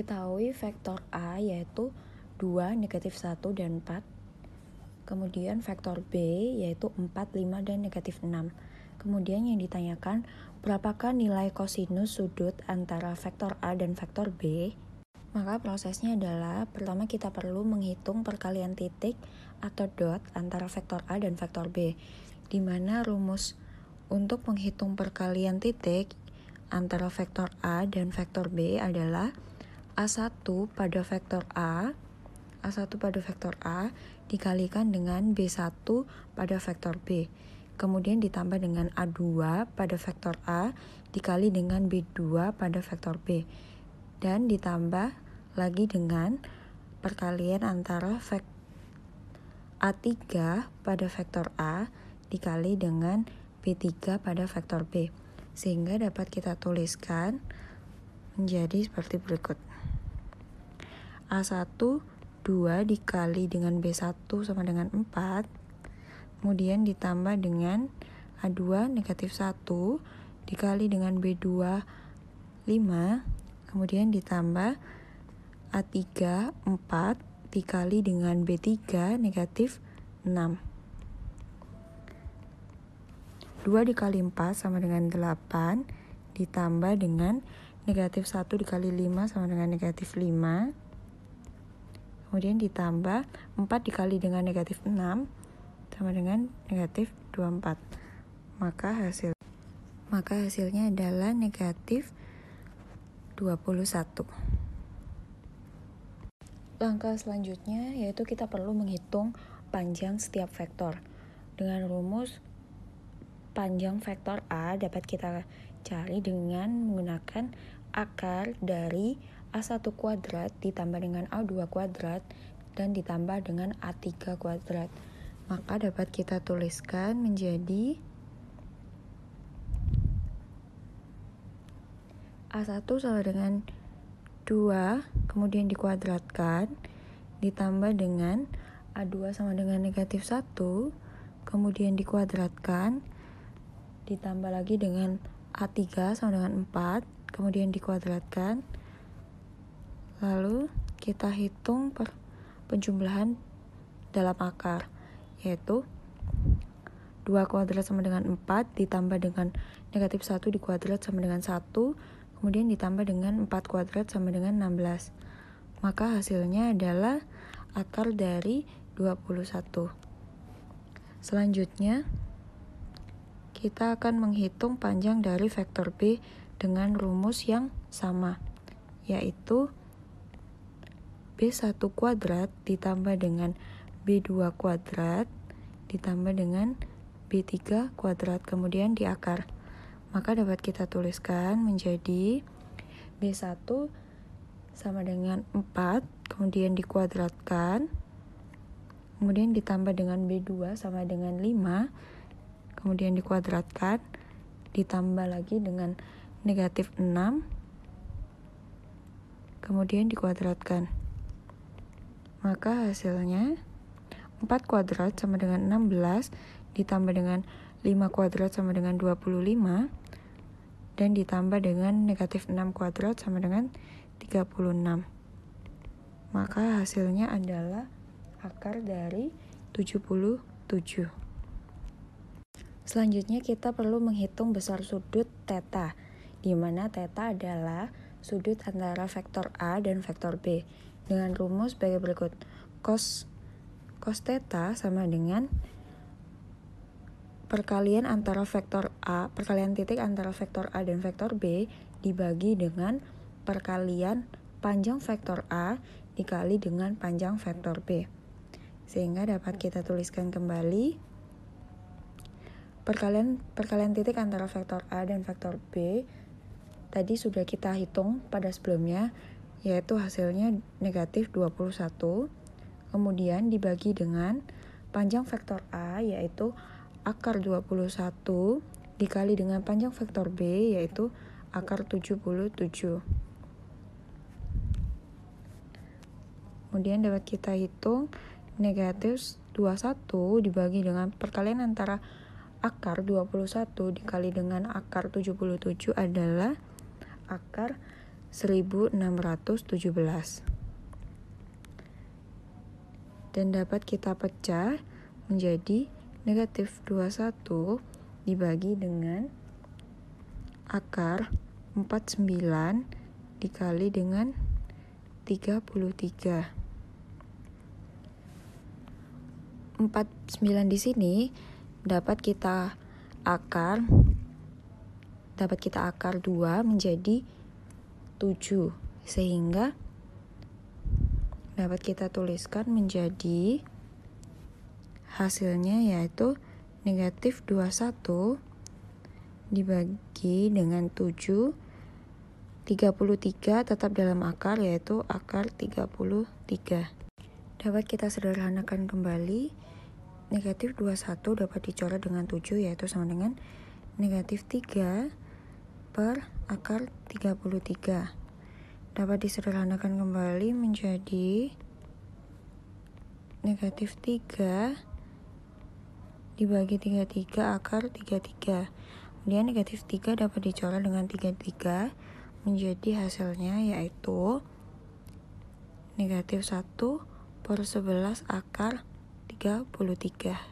diketahui vektor A yaitu 2, negatif 1, dan 4. Kemudian vektor B yaitu 4, 5, dan negatif 6. Kemudian yang ditanyakan, berapakah nilai kosinus sudut antara vektor A dan vektor B? Maka prosesnya adalah pertama kita perlu menghitung perkalian titik atau dot antara vektor A dan vektor B, di mana rumus untuk menghitung perkalian titik antara vektor A dan vektor B adalah A1 pada vektor A A1 pada vektor A dikalikan dengan B1 pada vektor B kemudian ditambah dengan A2 pada vektor A dikali dengan B2 pada vektor B dan ditambah lagi dengan perkalian antara A3 pada vektor A dikali dengan B3 pada vektor B. Sehingga dapat kita tuliskan menjadi seperti berikut. A1 2 dikali dengan B1 sama dengan 4 kemudian ditambah dengan A2 negatif 1 dikali dengan B2 5 kemudian ditambah A3 4 dikali dengan B3 negatif 6 2 dikali 4 sama dengan 8 ditambah dengan negatif 1 dikali 5 sama dengan negatif 5 kemudian ditambah 4 dikali dengan negatif 6 sama dengan negatif 24 maka hasil maka hasilnya adalah negatif 21 langkah selanjutnya yaitu kita perlu menghitung panjang setiap vektor dengan rumus panjang vektor A dapat kita cari dengan menggunakan akar dari A1 kuadrat ditambah dengan A2 kuadrat dan ditambah dengan A3 kuadrat. Maka dapat kita tuliskan menjadi A1 sama dengan 2 kemudian dikuadratkan ditambah dengan A2 sama dengan negatif 1 kemudian dikuadratkan ditambah lagi dengan A3 sama dengan 4 kemudian dikuadratkan Lalu kita hitung per penjumlahan dalam akar, yaitu 2 kuadrat sama dengan 4 ditambah dengan negatif 1 di kuadrat sama dengan 1, kemudian ditambah dengan 4 kuadrat sama dengan 16. Maka hasilnya adalah akar dari 21. Selanjutnya, kita akan menghitung panjang dari vektor B dengan rumus yang sama, yaitu B1 kuadrat ditambah dengan B2 kuadrat ditambah dengan B3 kuadrat kemudian diakar. Maka dapat kita tuliskan menjadi B1 sama dengan 4 kemudian dikuadratkan kemudian ditambah dengan B2 sama dengan 5 kemudian dikuadratkan ditambah lagi dengan negatif 6 kemudian dikuadratkan maka hasilnya 4 kuadrat sama dengan 16 ditambah dengan 5 kuadrat sama dengan 25 dan ditambah dengan negatif 6 kuadrat sama dengan 36. Maka hasilnya adalah akar dari 77. Selanjutnya kita perlu menghitung besar sudut theta, di mana theta adalah sudut antara vektor A dan vektor B dengan rumus sebagai berikut. Cos cos theta sama dengan perkalian antara vektor A, perkalian titik antara vektor A dan vektor B dibagi dengan perkalian panjang vektor A dikali dengan panjang vektor B. Sehingga dapat kita tuliskan kembali perkalian perkalian titik antara vektor A dan vektor B tadi sudah kita hitung pada sebelumnya yaitu hasilnya negatif 21. Kemudian dibagi dengan panjang vektor A yaitu akar 21 dikali dengan panjang vektor B yaitu akar 77. Kemudian dapat kita hitung negatif 21 dibagi dengan perkalian antara akar 21 dikali dengan akar 77 adalah akar 1617 dan dapat kita pecah menjadi negatif 21 dibagi dengan akar 49 dikali dengan 33 49 di sini dapat kita akar dapat kita akar 2 menjadi 7 sehingga dapat kita tuliskan menjadi hasilnya yaitu negatif 21 dibagi dengan 7 33 tetap dalam akar yaitu akar 33 dapat kita sederhanakan kembali negatif 21 dapat dicoret dengan 7 yaitu sama dengan negatif 3 per akar 33 dapat disederhanakan kembali menjadi negatif 3 dibagi 33 akar 33 kemudian negatif 3 dapat dicoret dengan 33 menjadi hasilnya yaitu negatif 1 per 11 akar 33